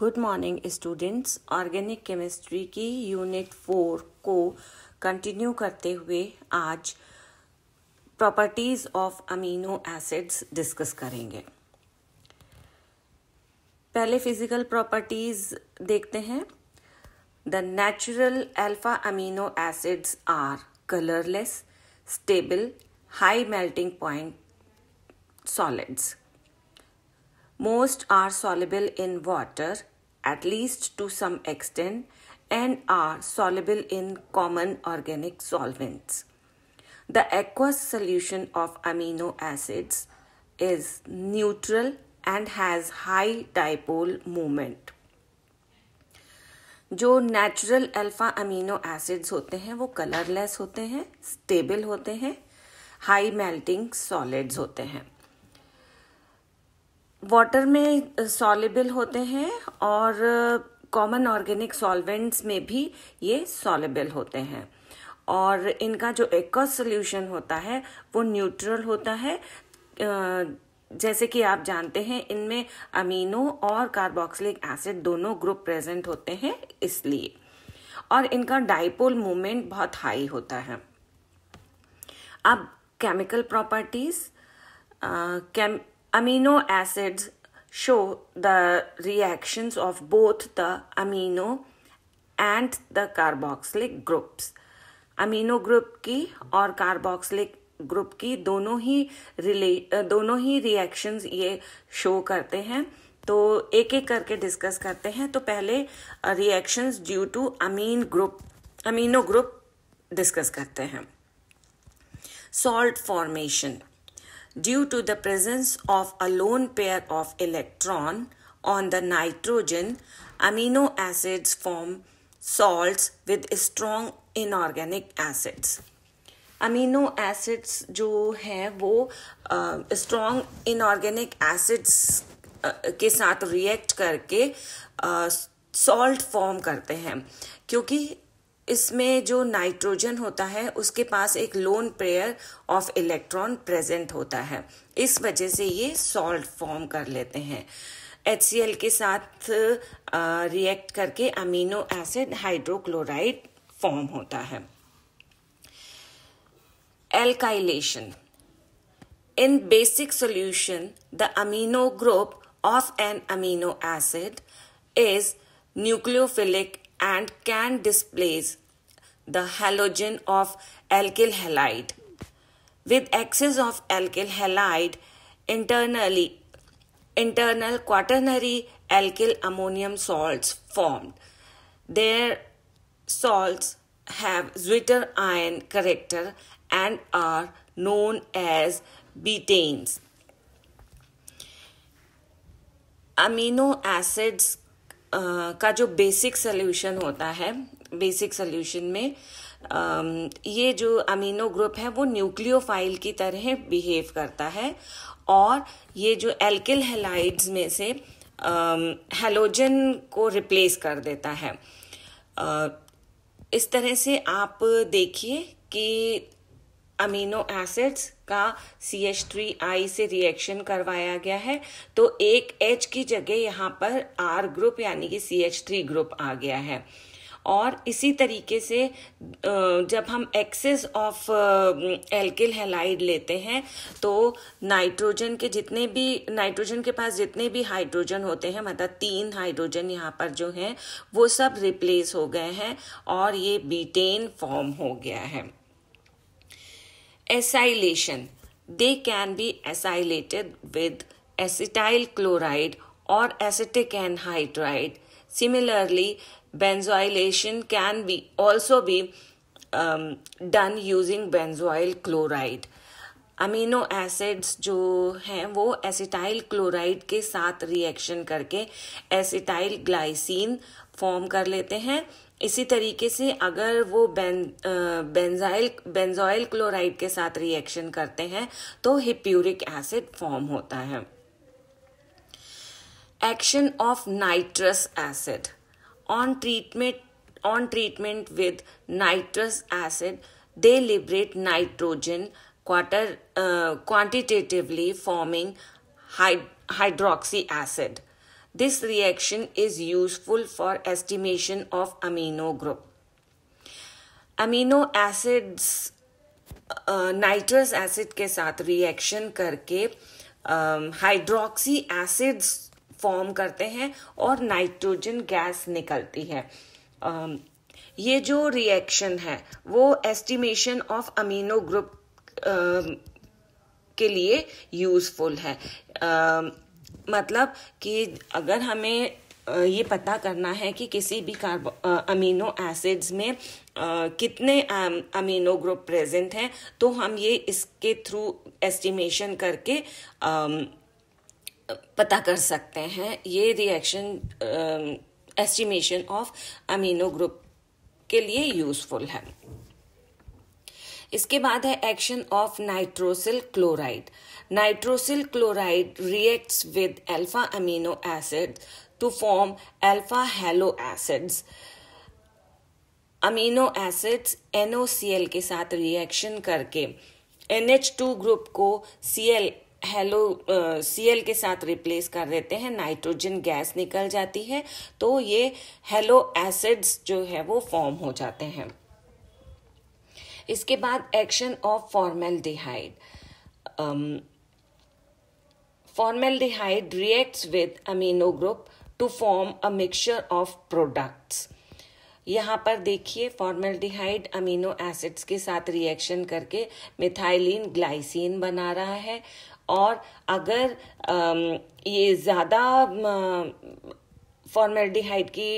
Good morning students organic chemistry की unit four को continue करते हुए आज properties of amino acids discuss करेंगे पहले फिजिकल प्रॉपर्टीज देखते हैं the natural alpha amino acids are colourless stable high melting point solids Most are soluble in water, at least to some extent, and are soluble in common organic solvents. The aqueous solution of amino acids is neutral and has high dipole moment. जो natural alpha amino acids होते हैं वो colourless होते हैं stable होते हैं high melting solids होते हैं वाटर में सॉलेबल uh, होते हैं और कॉमन ऑर्गेनिक सॉल्वेंट्स में भी ये सॉलेबल होते हैं और इनका जो एक्वा सोल्यूशन होता है वो न्यूट्रल होता है uh, जैसे कि आप जानते हैं इनमें अमीनो और कार्बोक्सिलिक एसिड दोनों ग्रुप प्रेजेंट होते हैं इसलिए और इनका डाइपोल मूवमेंट बहुत हाई होता है अब chemical properties chem amino acids show the reactions of both the amino and the carboxylic groups. Amino group की और कार्बोक्सिलिक ग्रुप की दोनों ही रिले दोनों ही रिएक्शंस ये शो करते हैं तो एक एक करके डिस्कस करते हैं तो पहले reactions due to amine group amino group discuss करते हैं salt formation due to the presence of a lone pair of electron on the nitrogen, amino acids form salts with strong inorganic acids. Amino acids जो हैं वो strong inorganic acids के साथ react करके salt uh, form करते हैं क्योंकि इसमें जो नाइट्रोजन होता है उसके पास एक lone pair of electron present होता है इस वजह से ये सॉल्ट फॉर्म कर लेते हैं एच के साथ रिएक्ट करके अमीनो एसिड हाइड्रोक्लोराइड फॉर्म होता है alkylation in basic solution the amino group of an amino acid is nucleophilic and can displace the halogen of alkyl halide. With excess of alkyl halide, internally, internal quaternary alkyl ammonium salts formed. Their salts have zwitter ion character and are known as betanes. Amino acids का जो basic solution होता है basic solution में um, ये जो amino group है वो nucleophile की तरह बिहेव करता है और ये जो एल्किल हेलाइड्स में से हेलोजन um, को रिप्लेस कर देता है uh, इस तरह से आप देखिए कि अमीनो एसिड्स का सी एच थ्री आई से रिएक्शन करवाया गया है तो एक एच की जगह यहाँ पर आर ग्रुप यानी कि सी एच थ्री ग्रुप आ गया है और इसी तरीके से जब हम एक्सेस ऑफ एल्किल हेलाइड लेते हैं तो नाइट्रोजन के जितने भी नाइट्रोजन के पास जितने भी हाइड्रोजन होते हैं मतलब तीन हाइड्रोजन यहाँ पर जो हैं वो सब रिप्लेस हो गए हैं और ये बीटेन फॉर्म हो गया है acylation they can be acylated with acetyl chloride और acetic anhydride Similarly, benzoylation can be also be um, done using benzoyl chloride. Amino acids जो हैं वो एसिटाइल क्लोराइड के साथ रिएक्शन करके एसिटाइल ग्लाइसिन फॉर्म कर लेते हैं इसी तरीके से अगर वो बें बेंजाइल बेंजोइल क्लोराइड के साथ रिएक्शन करते हैं तो हिप्यूरिक एसिड फॉर्म होता है action of nitrous acid on treatment on treatment with nitrous acid they liberate nitrogen quarter, uh, quantitatively forming hyd hydroxy acid this reaction is useful for estimation of amino group amino acids uh, nitrous acid के साथ reaction करके um, hydroxy acids form करते हैं और nitrogen gas निकलती है ये जो रिएक्शन है वो एस्टिमेशन ऑफ अमीनो ग्रुप के लिए यूजफुल है आ, मतलब कि अगर हमें ये पता करना है कि किसी भी कार्बो अमीनो एसिड्स में आ, कितने अमीनो ग्रुप प्रेजेंट हैं तो हम ये इसके थ्रू एस्टिमेशन करके आ, पता कर सकते हैं ये reaction estimation of amino group के लिए यूजफुल है इसके बाद है action of nitrosyl chloride nitrosyl chloride reacts with alpha amino acid to form alpha halo acids amino acids NOCl के साथ रिएक्शन करके एनएच टू ग्रुप को सीएल हेलो सीएल के साथ रिप्लेस कर देते हैं नाइट्रोजन गैस निकल जाती है तो ये हेलो एसिड्स जो है वो फॉर्म हो जाते हैं इसके बाद action of formaldehyde formaldehyde reacts with amino group to form a mixture of products यहाँ पर देखिए डिहाइड अमीनो एसिड्स के साथ रिएक्शन करके मिथाइलिन ग्लाइसिन बना रहा है और अगर ये ज़्यादा फॉर्मेल्डिहाइड की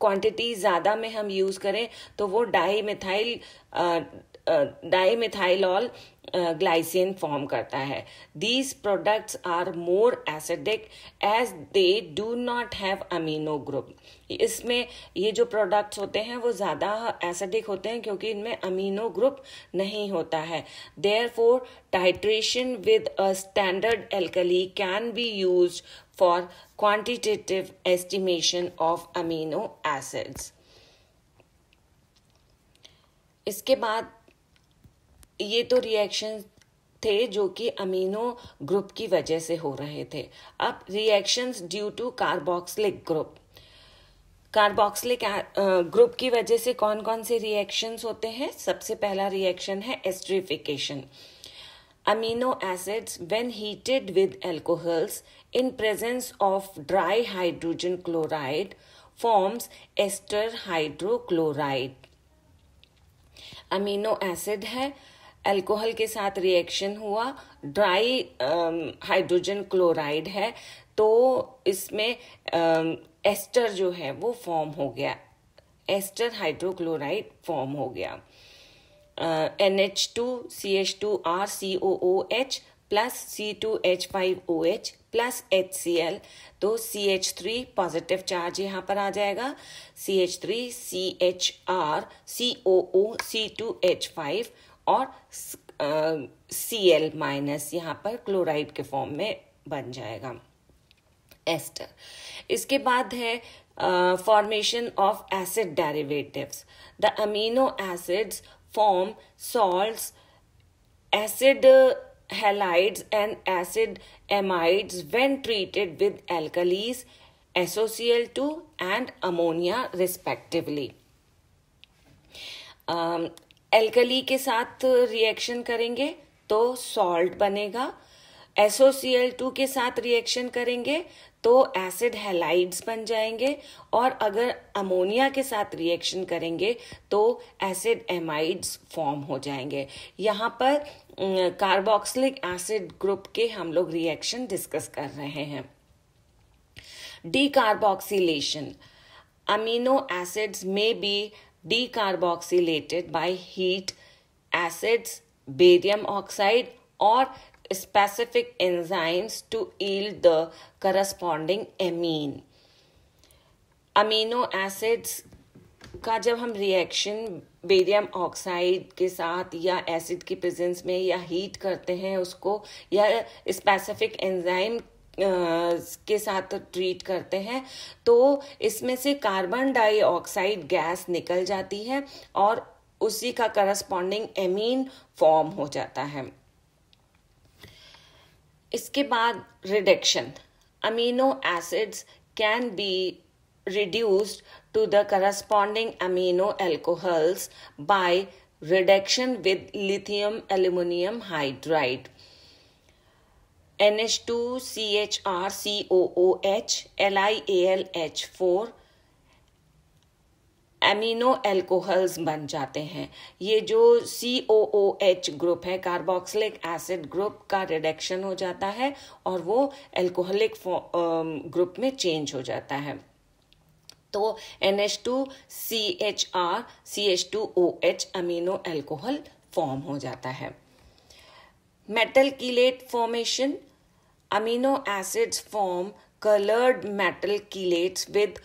क्वांटिटी ज़्यादा में हम यूज़ करें तो वो dimethyl dimethylol glycine form करता है these products are more acidic as they do not have amino group इसमें ये जो प्रोडक्ट्स होते हैं वो ज़्यादा एसिडिक होते हैं क्योंकि इनमें अमीनो ग्रुप नहीं होता है therefore titration with a standard alkali can be used for quantitative estimation of amino acids इसके बाद ये तो रिएक्शन थे जो कि अमीनो ग्रुप की वजह से हो रहे थे अब reactions due to carboxylic group carboxylic group की वजह से कौन कौन से रिएक्शंस होते हैं सबसे पहला रिएक्शन है esterification amino acids when heated with alcohols in presence of dry hydrogen chloride forms ester hydrochloride amino acid है अल्कोहल के साथ रिएक्शन हुआ ड्राई हाइड्रोजन क्लोराइड है तो इसमें एस्टर um, जो है वो फॉर्म हो गया एस्टर हाइड्रोक्लोराइड फॉर्म हो गया N H two C H two R C O O H plus C two H five O H plus H C L तो C H three positive charge यहाँ पर आ जाएगा C H three C H R C O O C two H five और C L minus यहाँ पर chloride के form में बन जाएगा एस्टर इसके बाद है formation of acid derivatives the amino acids form salts acid halides and acid amides when treated with alkalies SOCl2 two and ammonia respectively alkali के साथ रिएक्शन करेंगे तो सॉल्ट बनेगा टू के साथ रिएक्शन करेंगे तो एसिड हेलाइड्स बन जाएंगे और अगर अमोनिया के साथ रिएक्शन करेंगे तो एसिड एमाइड्स फॉर्म हो जाएंगे यहाँ पर कार्बोक्सिलिक एसिड ग्रुप के हम लोग रिएक्शन डिस्कस कर रहे हैं डी कार्बोक्सीलेशन अमीनो एसिड्स में be decarboxylated by heat acids, barium oxide, or specific enzymes to yield the corresponding amine. amino acids का जब हम रिएक्शन बेरियम ऑक्साइड के साथ या एसिड की प्रेजेंस में या हीट करते हैं उसको या स्पेसिफिक एंजाइम के साथ ट्रीट करते हैं तो इसमें से कार्बन डाइऑक्साइड गैस निकल जाती है और उसी का करस्पॉन्डिंग एमीन फॉर्म हो जाता है इसके बाद reduction amino acids can be reduced to the corresponding amino alcohols by reduction with lithium aluminium hydride N H two C H R C O O H L I A L H four amino alcohols बन जाते हैं ये जो C O O H group है carboxylic acid group का reduction हो जाता है और वो एल्कोहलिक ग्रुप um, में चेंज हो जाता है तो N H two C H R C H two O H amino alcohol form हो जाता है metal chelate formation amino acids form colored metal chelates with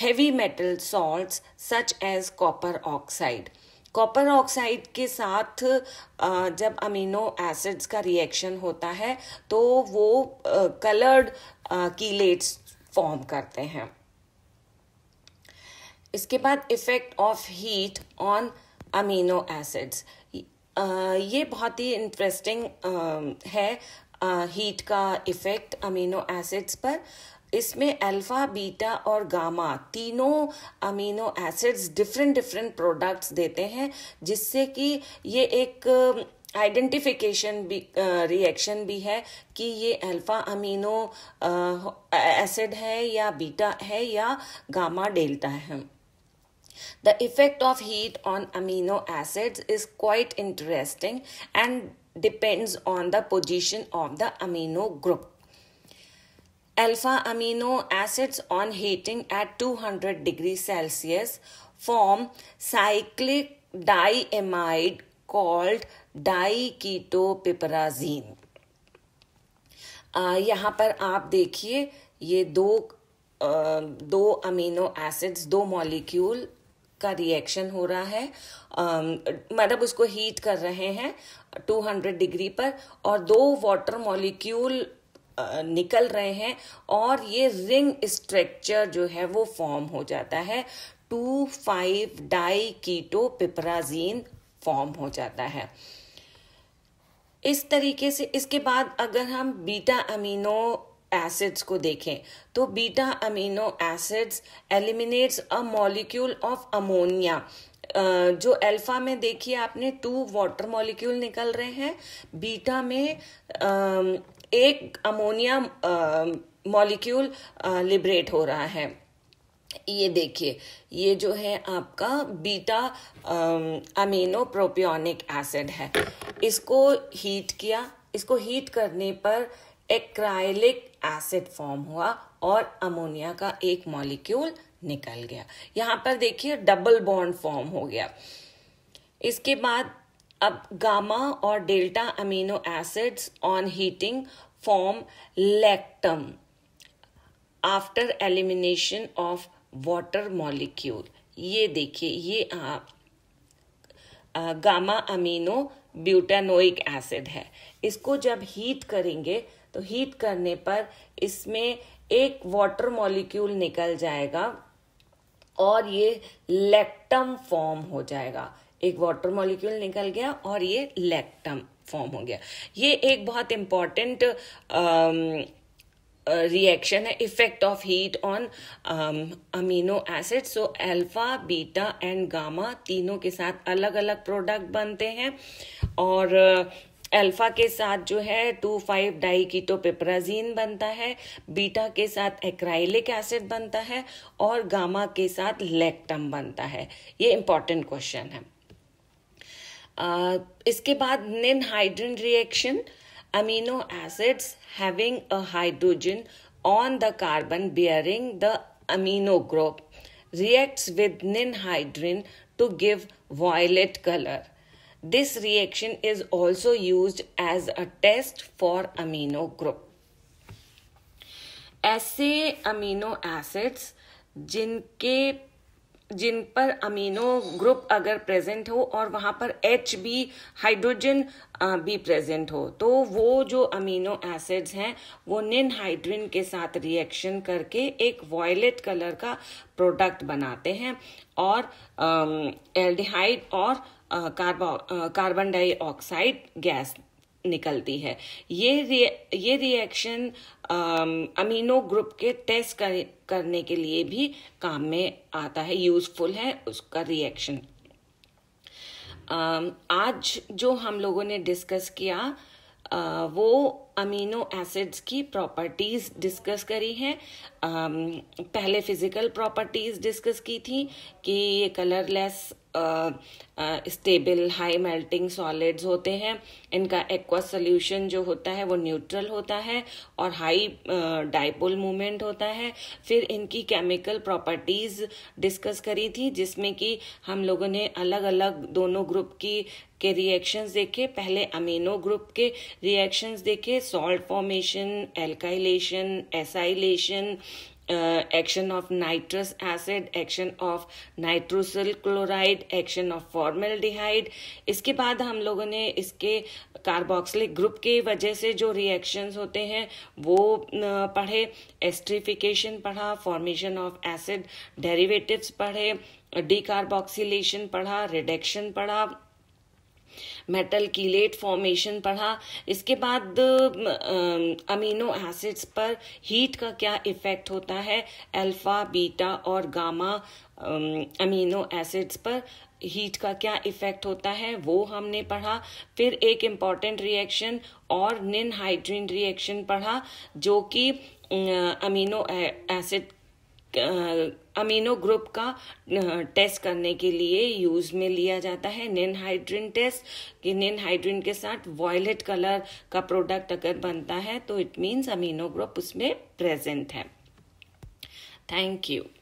heavy metal salts such as copper oxide. Copper oxide के साथ जब amino acids का reaction होता है तो वो कलर्ड कीलेट्स फॉर्म करते हैं इसके बाद effect of heat on amino acids ये बहुत ही इंटरेस्टिंग है हीट का इफ़ेक्ट अमीनो एसिड्स पर इसमें अल्फ़ा बीटा और गामा तीनों amino acids different different products देते हैं जिससे कि ये एक आइडेंटिफिकेशन भी रिएक्शन भी है कि ये अल्फ़ा अमीनो एसिड है या बीटा है या गामा डेल्टा है the effect of heat on amino acids is quite interesting and depends on the position of the amino group. Alpha amino acids on heating at 200 degrees Celsius form cyclic diamide called diketopiperazine. Uh, यहाँ पर आप देखिए ये दो uh, दो amino acids दो molecule का reaction हो रहा है मतलब उसको हीट कर रहे हैं 200 डिग्री पर और दो वाटर मॉलिक्यूल निकल रहे हैं और ये रिंग स्ट्रक्चर जो है वो फॉर्म हो जाता है two five diketopiperazine form हो जाता है इस तरीके से इसके बाद अगर हम बीटा अमीनो एसिड्स को देखें तो beta amino acids eliminates a molecule of ammonia जो अल्फा में देखिए आपने टू वाटर मॉलिक्यूल निकल रहे हैं बीटा में एक अमोनिया मॉलिक्यूल लिबरेट हो रहा है ये देखिए ये जो है आपका बीटा अमीनो प्रोपियोनिक एसिड है इसको हीट किया इसको हीट करने पर एक्राइलिक एसिड फॉर्म हुआ और अमोनिया का एक मॉलिक्यूल निकल गया यहाँ पर देखिए डबल बॉन्ड फॉर्म हो गया इसके बाद अब गामा और delta amino acids on heating form lactam after elimination of water molecule ये देखिए ये आप गामा अमीनो ब्यूटानोइक एसिड है इसको जब हीट करेंगे तो हीट करने पर इसमें एक वाटर मॉलिक्यूल निकल जाएगा और ये लेक्टम फॉर्म हो जाएगा एक वाटर मॉलिक्यूल निकल गया और ये लेक्टम फॉर्म हो गया ये एक बहुत इम्पॉर्टेंट रिएक्शन um, uh, है effect of heat on amino acid so alpha beta and gamma तीनों के साथ अलग अलग प्रोडक्ट बनते हैं और uh, अल्फा के साथ जो है two five diketopiperazine बनता है बीटा के साथ एक्राइलिक एसिड बनता है और गामा के साथ लेक्टम बनता है ये इंपॉर्टेंट क्वेश्चन है आ, इसके बाद ninhydrin reaction amino acids having a hydrogen on the carbon bearing the amino group reacts with ninhydrin to give violet colour this reaction is also use as a test for amino group ऐसे amino acids जिनके जिन पर amino group अगर present हो और वहां पर H B hydrogen भी प्रेजेंट हो तो वो जो अमीनो एसिड्स हैं वो निन हाइड्रिन के साथ रिएक्शन करके एक वॉयलेट कलर का प्रोडक्ट बनाते हैं और एल्डिहाइड um, और कार्बो कार्बन डाइऑक्साइड गैस निकलती है ये रिए, ये रिएक्शन अमीनो ग्रुप के टेस्ट कर, करने के लिए भी काम में आता है यूजफुल है उसका रिएक्शन आज जो हम लोगों ने डिस्कस किया आ, वो अमीनो एसिड्स की प्रॉपर्टीज़ डिस्कस करी हैं पहले फिज़िकल प्रॉपर्टीज़ डिस्कस की थी कि ये colourless stable high melting solids होते हैं इनका एक्वा सोल्यूशन जो होता है वो न्यूट्रल होता है और हाई डाइपोल मूवमेंट होता है फिर इनकी केमिकल प्रॉपर्टीज़ डिस्कस करी थी जिसमें कि हम लोगों ने अलग अलग दोनों ग्रुप की के रिएक्शंस देखे पहले अमीनो ग्रुप के रिएक्शंस देखे salt formation alkylation acylation action of nitrous acid action of of nitrosyl chloride action of formaldehyde इसके बाद हम लोगों ने इसके कार्बोक्सिलिक ग्रुप की वजह से जो रिएक्शंस होते हैं वो uh, पढ़े एस्ट्रिफिकेशन पढ़ा फॉर्मेशन ऑफ एसिड डेरिवेटिव्स पढ़े डीकार्बोक्सिलेशन पढ़ा रिडक्शन पढ़ा मेटल कीलेट फॉर्मेशन पढ़ा इसके बाद अमीनो एसिड्स पर हीट का क्या इफ़ेक्ट होता है अल्फ़ा बीटा और गामा अमीनो एसिड्स पर हीट का क्या इफ़ेक्ट होता है वो हमने पढ़ा फिर एक इम्पॉर्टेंट रिएक्शन और निन हाइड्रीन रिएक्शन पढ़ा जो कि अमीनो एसिड अमीनो ग्रुप का टेस्ट करने के लिए यूज में लिया जाता है निनहाइड्रिन टेस्ट कि निनहाइड्रिन के साथ वॉयलेट कलर का प्रोडक्ट अगर बनता है तो इट मीन्स अमीनो ग्रुप उसमें प्रेजेंट है थैंक यू